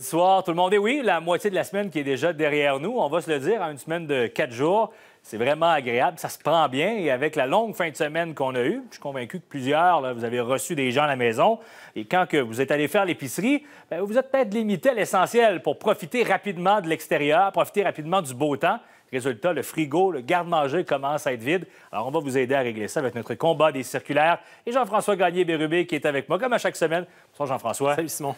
Bonsoir tout le monde. Et oui, la moitié de la semaine qui est déjà derrière nous, on va se le dire, à une semaine de quatre jours. C'est vraiment agréable, ça se prend bien. Et avec la longue fin de semaine qu'on a eue, je suis convaincu que plusieurs, là, vous avez reçu des gens à la maison. Et quand que vous êtes allé faire l'épicerie, ben, vous êtes peut-être limité à l'essentiel pour profiter rapidement de l'extérieur, profiter rapidement du beau temps. Résultat, le frigo, le garde-manger commence à être vide. Alors, on va vous aider à régler ça avec notre combat des circulaires. Et Jean-François Gagné-Bérubé qui est avec moi, comme à chaque semaine. Bonsoir, Jean-François. Salut, Simon.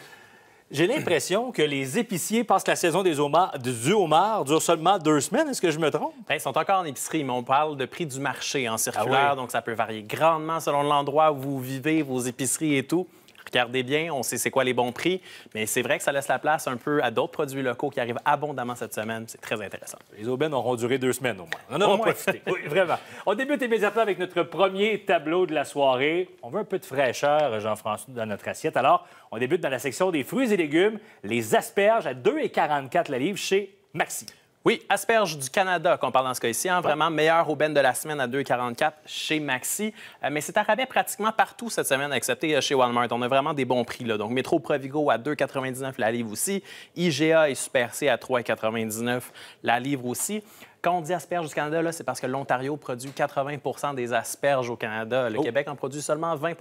J'ai l'impression que les épiciers passent la saison des homards, du homard dure seulement deux semaines. Est-ce que je me trompe? Ben, ils sont encore en épicerie, mais on parle de prix du marché en ah circulaire, donc ça peut varier grandement selon l'endroit où vous vivez, vos épiceries et tout regardez bien, on sait c'est quoi les bons prix, mais c'est vrai que ça laisse la place un peu à d'autres produits locaux qui arrivent abondamment cette semaine. C'est très intéressant. Les aubaines auront duré deux semaines au moins. On en a profité. Oui, vraiment. On débute immédiatement avec notre premier tableau de la soirée. On veut un peu de fraîcheur, Jean-François, dans notre assiette. Alors, on débute dans la section des fruits et légumes, les asperges à 2,44 la livre chez Maxime. Oui, asperges du Canada qu'on parle dans ce cas-ci. Hein, vraiment, meilleure aubaine de la semaine à 2,44 chez Maxi. Euh, mais c'est à rabais pratiquement partout cette semaine, excepté euh, chez Walmart. On a vraiment des bons prix. Là. Donc, Métro Provigo à 2,99 la livre aussi. IGA et Super C à 3,99 la livre aussi. Quand on dit asperges du Canada, c'est parce que l'Ontario produit 80 des asperges au Canada. Le oh. Québec en produit seulement 20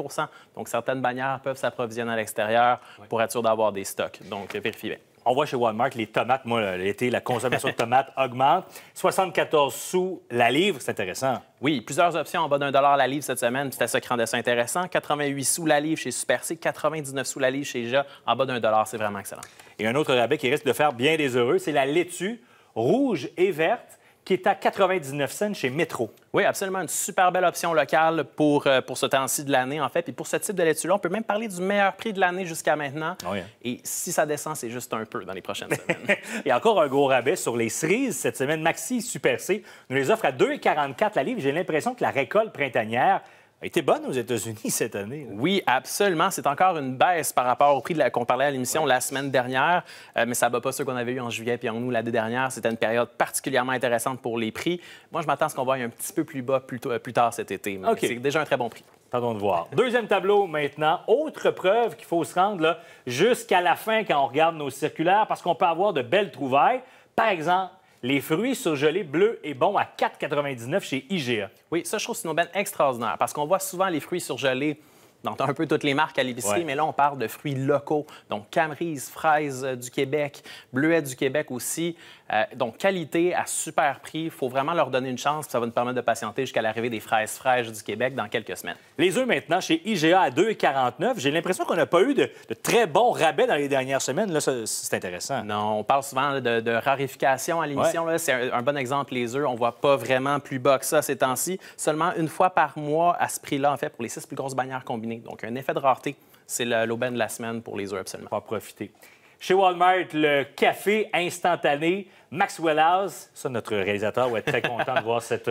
Donc, certaines bannières peuvent s'approvisionner à l'extérieur pour être sûr d'avoir des stocks. Donc, euh, vérifiez on voit chez Walmart les tomates, moi, l'été, la consommation de tomates augmente. 74 sous la livre, c'est intéressant. Oui, plusieurs options en bas d'un dollar la livre cette semaine. C'était ça grand de ça intéressant. 88 sous la livre chez Super C, 99 sous la livre chez Ja. En bas d'un dollar, c'est vraiment excellent. Et un autre rabais qui risque de faire bien des heureux, c'est la laitue rouge et verte qui est à 99 cents chez Metro. Oui, absolument. Une super belle option locale pour, euh, pour ce temps-ci de l'année, en fait. Et pour ce type de laitue-là, on peut même parler du meilleur prix de l'année jusqu'à maintenant. Oh, Et si ça descend, c'est juste un peu dans les prochaines semaines. Et encore un gros rabais sur les cerises. Cette semaine, Maxi Super C nous les offre à 2,44 la livre. J'ai l'impression que la récolte printanière a été bonne aux États-Unis cette année. Oui, absolument. C'est encore une baisse par rapport au prix de la... qu'on parlait à l'émission la semaine dernière, euh, mais ça ne bat pas ce qu'on avait eu en juillet puis en août l'année dernière. C'était une période particulièrement intéressante pour les prix. Moi, je m'attends à ce qu'on voit un petit peu plus bas plus, euh, plus tard cet été. C'est déjà un très bon prix. Pardon de voir. Deuxième tableau maintenant. Autre preuve qu'il faut se rendre jusqu'à la fin quand on regarde nos circulaires parce qu'on peut avoir de belles trouvailles. Par exemple, les fruits surgelés bleus et bons à 4,99 chez IGA. Oui, ça, je trouve c'est une aubaine extraordinaire parce qu'on voit souvent les fruits surgelés dans un peu toutes les marques à l'épicerie, mais là, on parle de fruits locaux. Donc, Camerise, fraises euh, du Québec, bleuets du Québec aussi. Euh, donc, qualité à super prix. Il faut vraiment leur donner une chance. Ça va nous permettre de patienter jusqu'à l'arrivée des fraises fraîches du Québec dans quelques semaines. Les œufs maintenant chez IGA à 2,49. J'ai l'impression qu'on n'a pas eu de, très bons rabais dans les dernières semaines. Là, c'est intéressant. Non, on parle souvent de, rarification à l'émission. C'est un, bon exemple. Les œufs, on ne voit pas vraiment plus bas que ça ces temps-ci. Seulement une fois par mois à ce prix-là, en fait, pour les six plus grosses bannières combinées. Donc, un effet de rareté. C'est l'aubaine de la semaine pour les œufs, absolument. Pas profiter. Chez Walmart, le café instantané Maxwell House. Ça, notre réalisateur va être très content de voir cette,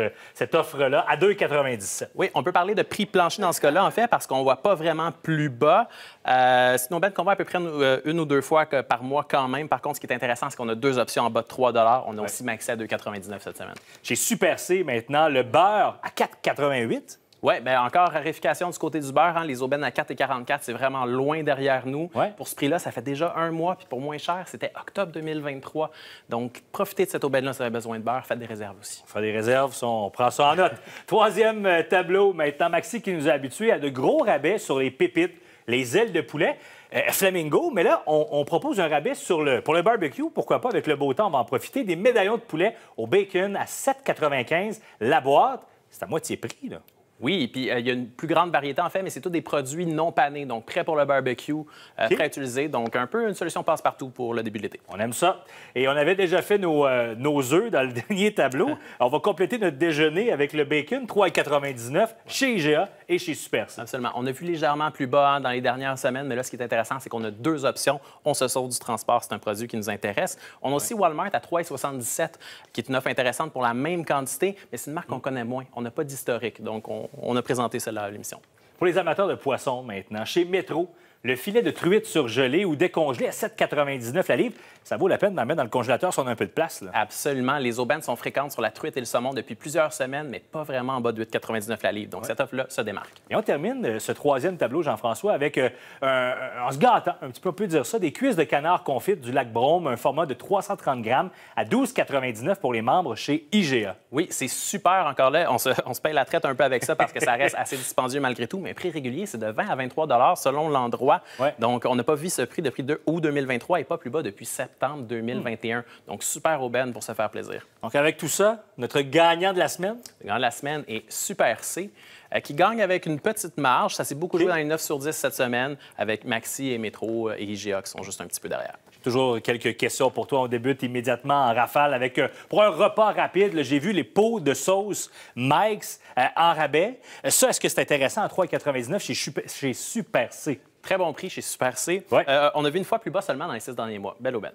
offre-là à 2,97. Oui, on peut parler de prix plancher dans ce cas-là, en fait, parce qu'on ne voit pas vraiment plus bas. Euh, sinon, ben, qu'on voit à peu près une, euh, ou deux fois par mois quand même. Par contre, ce qui est intéressant, c'est qu'on a deux options en bas de 3 On a aussi maxé à 2,99 cette semaine. Chez Super C, maintenant, le beurre à 4,88 oui, bien encore, rarification du côté du beurre. Hein. les aubaines à 4,44, c'est vraiment loin derrière nous. Pour ce prix-là, ça fait déjà un mois, puis pour moins cher, c'était octobre 2023. Donc, profitez de cette aubaine-là si vous avez besoin de beurre. Faites des réserves aussi. Faites des réserves, on prend ça en note. Troisième euh, tableau maintenant, Maxi qui nous a habitués à de gros rabais sur les pépites, les ailes de poulet. Euh, flamingo, mais là, on, on, propose un rabais sur le, pour le barbecue. Pourquoi pas, avec le beau temps, on va en profiter. Des médaillons de poulet au bacon à 7,95 la boîte. C'est à moitié prix, là. Oui, et puis euh, il y a une plus grande variété en fait, mais c'est tous des produits non panés, donc prêts pour le barbecue, euh, prêts à utiliser. Donc un peu une solution passe-partout pour le début de l'été. On aime ça. Et on avait déjà fait nos, euh, nos œufs dans le dernier tableau. on va compléter notre déjeuner avec le bacon 3,99 chez IGA et chez Super. Absolument. On a vu légèrement plus bas hein, dans les dernières semaines, mais là, ce qui est intéressant, c'est qu'on a deux options. On se sauve du transport, c'est un produit qui nous intéresse. On a aussi Walmart à 3,77, qui est une offre intéressante pour la même quantité, mais c'est une marque mm. qu'on connaît moins. On n'a pas d'historique, donc on on, a présenté cela à l'émission. Pour les amateurs de poissons maintenant, chez Metro, le filet de truite surgelé ou décongelé à 7,99 la livre, ça vaut la peine d'en mettre dans le congélateur si on a un peu de place. Absolument. Les aubaines sont fréquentes sur la truite et le saumon depuis plusieurs semaines, mais pas vraiment en bas de 8,99 la livre. Donc, cette offre-là ça démarque. Et on termine euh, ce troisième tableau, Jean-François, avec, euh, un, en se gâtant, un petit peu, on peut dire ça, des cuisses de canard confites du lac Brome, un format de 330 grammes à 12,99 pour les membres chez IGA. Oui, c'est super. Encore là, on se, on paye la traite un peu avec ça parce que ça reste assez dispendieux malgré tout, mais prix régulier, c'est de 20 à 23 selon l'endroit. Donc, on n'a pas vu ce prix depuis de août 2023 et pas plus bas depuis septembre 2021. Donc, super aubaine pour se faire plaisir. Donc, avec tout ça, notre gagnant de la semaine? Le gagnant de la semaine est Super C euh, qui gagne avec une petite marge. Ça s'est beaucoup joué dans les 9 sur 10 cette semaine, avec Maxi et Métro euh, et IGA qui sont juste un petit peu derrière. Toujours quelques questions pour toi. On débute immédiatement en rafale avec, euh, pour un repas rapide, j'ai vu les pots de sauce Mike's en rabais. Ça, est-ce que c'est intéressant à 3,99 chez, chez Super C? Très bon prix chez Super C. Euh, on a vu une fois plus bas seulement dans les six derniers mois. Belle aubaine.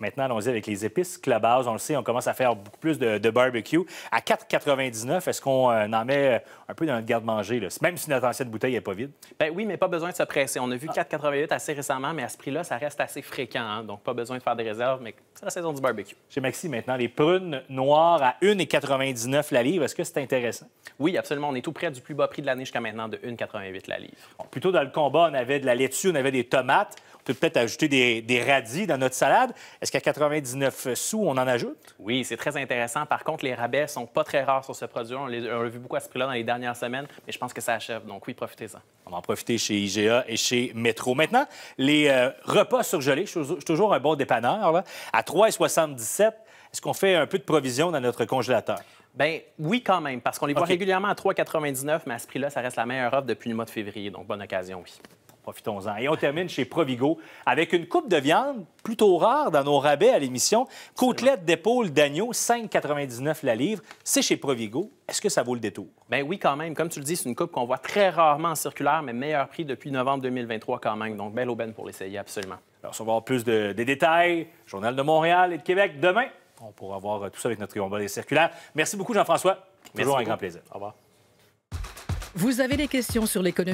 Maintenant, allons-y avec les épices. base, on le sait, on commence à faire beaucoup plus de, barbecue. À 4,99, est-ce qu'on euh, en met euh, un peu dans notre garde-manger, même si notre ancienne bouteille n'est pas vide? Bien oui, mais pas besoin de se presser. On a vu 4,88 ah. assez récemment, mais à ce prix-là, ça reste assez fréquent. Hein. Donc, pas besoin de faire des réserves, mais c'est la saison du barbecue. Chez Maxi, maintenant, les prunes noires à 1,99 la livre, est-ce que c'est intéressant? Oui, absolument. On est tout près du plus bas prix de l'année jusqu'à maintenant de 1,88 la livre. plutôt dans le combat, on avait de la laitue, on avait des tomates peut être ajouter des, radis dans notre salade. Est-ce qu'à 99 sous, on en ajoute? Oui, c'est très intéressant. Par contre, les rabais sont pas très rares sur ce produit. On l'a vu beaucoup à ce prix-là dans les dernières semaines, mais je pense que ça achève. Donc oui, profitez-en. On va en profiter chez IGA et chez Metro. Maintenant, les euh, repas surgelés, je suis toujours un bon dépanneur, là, à 3,77 est-ce qu'on fait un peu de provision dans notre congélateur? Ben oui, quand même, parce qu'on les voit régulièrement à 3,99, mais à ce prix-là, ça reste la meilleure offre depuis le mois de février. Donc, bonne occasion, oui profitons-en. Et on termine chez Provigo avec une coupe de viande plutôt rare dans nos rabais à l'émission. Côtelette d'épaule d'agneau, 5,99 la livre. C'est chez Provigo. Est-ce que ça vaut le détour? Bien oui, quand même. Comme tu le dis, c'est une coupe qu'on voit très rarement en circulaire, mais meilleur prix depuis novembre 2023 quand même. Donc, belle aubaine pour l'essayer, absolument. Alors, si on va avoir plus de, des détails, Journal de Montréal et de Québec demain, on pourra voir euh, tout ça avec notre triomphe des circulaires. Merci beaucoup, Jean-François. Toujours un grand plaisir. Au revoir. Vous avez des questions sur l'économie?